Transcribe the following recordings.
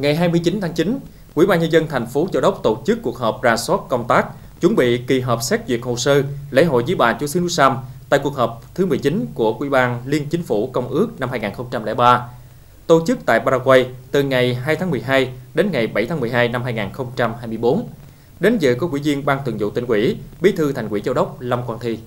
ngày 29 tháng 9, Ủy ban nhân dân thành phố Châu Đốc tổ chức cuộc họp ra soát công tác, chuẩn bị kỳ họp xét duyệt hồ sơ lễ hội với bà Chúa xứ núi Sam tại cuộc họp thứ 19 của Ủy ban Liên Chính phủ Công ước năm 2003, tổ chức tại Paraguay từ ngày 2 tháng 12 đến ngày 7 tháng 12 năm 2024. Đến dự có ủy viên Ban Thường vụ tỉnh ủy, Bí thư Thành ủy Châu Đốc Lâm Quang Thi.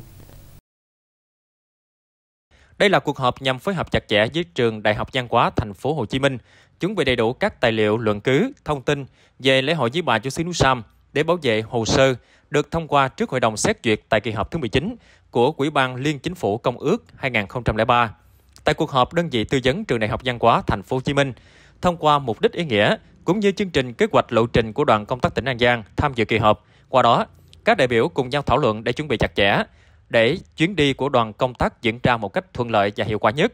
Đây là cuộc họp nhằm phối hợp chặt chẽ với trường Đại học Văn hóa Thành phố Hồ Chí Minh chuẩn bị đầy đủ các tài liệu, luận cứ, thông tin về lễ hội với bà Chúa xứ núi Sam để bảo vệ hồ sơ được thông qua trước Hội đồng xét duyệt tại kỳ họp thứ 19 của Quỹ ban Liên Chính phủ Công ước 2003. Tại cuộc họp đơn vị tư vấn trường Đại học Văn hóa Thành phố Hồ Chí Minh, thông qua mục đích ý nghĩa cũng như chương trình kế hoạch lộ trình của đoàn công tác tỉnh An Giang tham dự kỳ họp. Qua đó, các đại biểu cùng nhau thảo luận để chuẩn bị chặt chẽ để chuyến đi của đoàn công tác diễn ra một cách thuận lợi và hiệu quả nhất.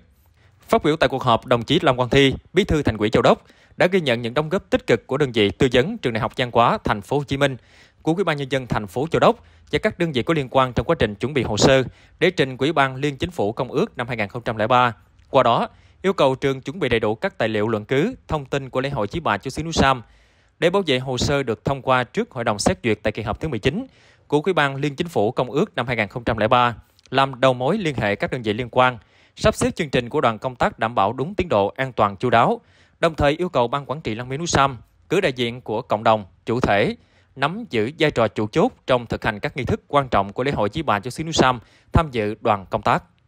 Phát biểu tại cuộc họp, đồng chí Long Quang Thi, Bí thư Thành ủy Châu Đốc đã ghi nhận những đóng góp tích cực của đơn vị tư vấn trường Đại học Giang Quá Thành phố Hồ Chí Minh, của Ủy ban nhân dân thành phố Châu Đốc và các đơn vị có liên quan trong quá trình chuẩn bị hồ sơ để trình Ủy ban Liên chính phủ Công ước năm 2003. Qua đó, yêu cầu trường chuẩn bị đầy đủ các tài liệu luận cứ, thông tin của lễ hội chí bà chúa xứ núi Sam để bảo vệ hồ sơ được thông qua trước hội đồng xét duyệt tại kỳ họp thứ 19 của Ủy ban Liên chính phủ Công ước năm 2003 làm đầu mối liên hệ các đơn vị liên quan sắp xếp chương trình của đoàn công tác đảm bảo đúng tiến độ, an toàn chu đáo, đồng thời yêu cầu ban quản trị Lăng Mỹ Núi Sam cử đại diện của cộng đồng, chủ thể nắm giữ vai trò chủ chốt trong thực hành các nghi thức quan trọng của lễ hội Chí Bà cho xứ Núi Sam tham dự đoàn công tác.